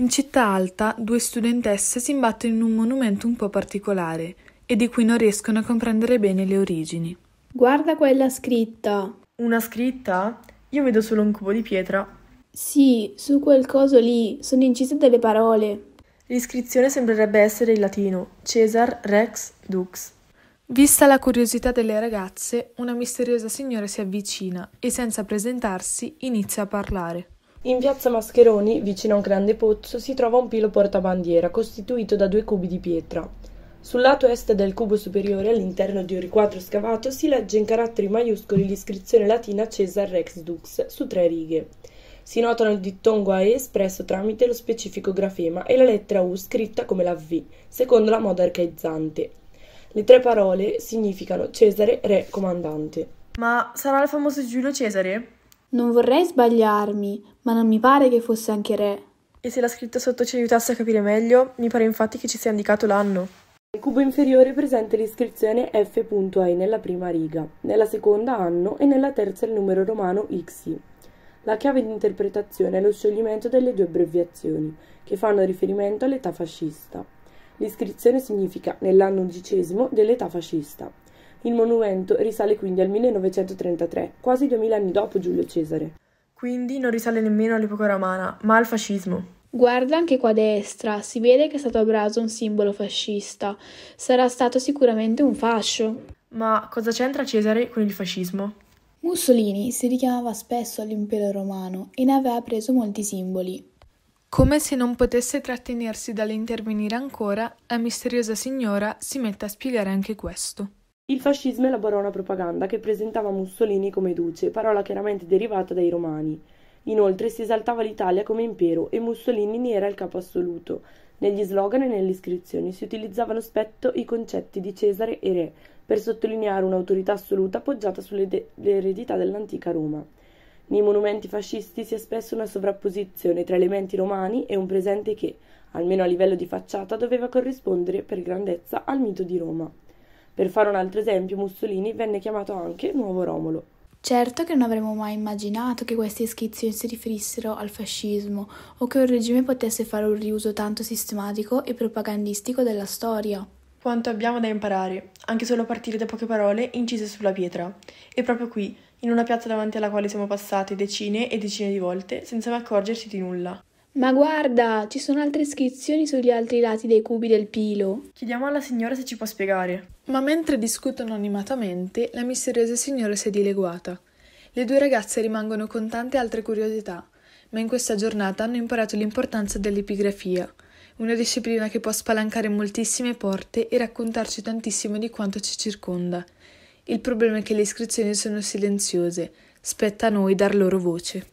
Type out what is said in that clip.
In Città Alta due studentesse si imbattono in un monumento un po' particolare e di cui non riescono a comprendere bene le origini. Guarda quella scritta. Una scritta? Io vedo solo un cubo di pietra. Sì, su quel coso lì sono incise delle parole. L'iscrizione sembrerebbe essere in latino: Cesar Rex Dux. Vista la curiosità delle ragazze, una misteriosa signora si avvicina e senza presentarsi inizia a parlare. In piazza Mascheroni, vicino a un grande pozzo, si trova un pilo portabandiera costituito da due cubi di pietra. Sul lato est del cubo superiore, all'interno di un riquadro scavato, si legge in caratteri maiuscoli l'iscrizione latina Cesar Rex Dux su tre righe. Si notano il dittongo AE espresso tramite lo specifico grafema e la lettera U scritta come la V, secondo la moda arcaizzante. Le tre parole significano Cesare, re, comandante. Ma sarà il famoso Giulio Cesare? Non vorrei sbagliarmi, ma non mi pare che fosse anche re. E se la scritta sotto ci aiutasse a capire meglio, mi pare infatti che ci sia indicato l'anno. Nel cubo inferiore presente l'iscrizione F.I nella prima riga, nella seconda anno e nella terza il numero romano XI. La chiave di interpretazione è lo scioglimento delle due abbreviazioni, che fanno riferimento all'età fascista. L'iscrizione significa nell'anno undicesimo dell'età fascista. Il monumento risale quindi al 1933, quasi 2000 anni dopo Giulio Cesare. Quindi non risale nemmeno all'epoca romana, ma al fascismo. Guarda anche qua a destra, si vede che è stato abraso un simbolo fascista. Sarà stato sicuramente un fascio. Ma cosa c'entra Cesare con il fascismo? Mussolini si richiamava spesso all'impero romano e ne aveva preso molti simboli. Come se non potesse trattenersi dall'intervenire ancora, la misteriosa signora si mette a spiegare anche questo. Il fascismo elaborò una propaganda che presentava Mussolini come duce, parola chiaramente derivata dai romani. Inoltre si esaltava l'Italia come impero e Mussolini ne era il capo assoluto. Negli slogan e nelle iscrizioni si utilizzavano spesso i concetti di Cesare e re per sottolineare un'autorità assoluta appoggiata sull'eredità de- dell'antica Roma. Nei monumenti fascisti si è spesso una sovrapposizione tra elementi romani e un presente che, almeno a livello di facciata, doveva corrispondere per grandezza al mito di Roma. Per fare un altro esempio, Mussolini venne chiamato anche nuovo Romolo. Certo che non avremmo mai immaginato che queste iscrizioni si riferissero al fascismo o che un regime potesse fare un riuso tanto sistematico e propagandistico della storia. Quanto abbiamo da imparare, anche solo a partire da poche parole incise sulla pietra. E proprio qui, in una piazza davanti alla quale siamo passati decine e decine di volte senza mai accorgerci di nulla. Ma guarda, ci sono altre iscrizioni sugli altri lati dei cubi del pilo. Chiediamo alla signora se ci può spiegare. Ma mentre discutono animatamente, la misteriosa signora si è dileguata. Le due ragazze rimangono con tante altre curiosità, ma in questa giornata hanno imparato l'importanza dell'epigrafia, una disciplina che può spalancare moltissime porte e raccontarci tantissimo di quanto ci circonda. Il problema è che le iscrizioni sono silenziose, spetta a noi dar loro voce.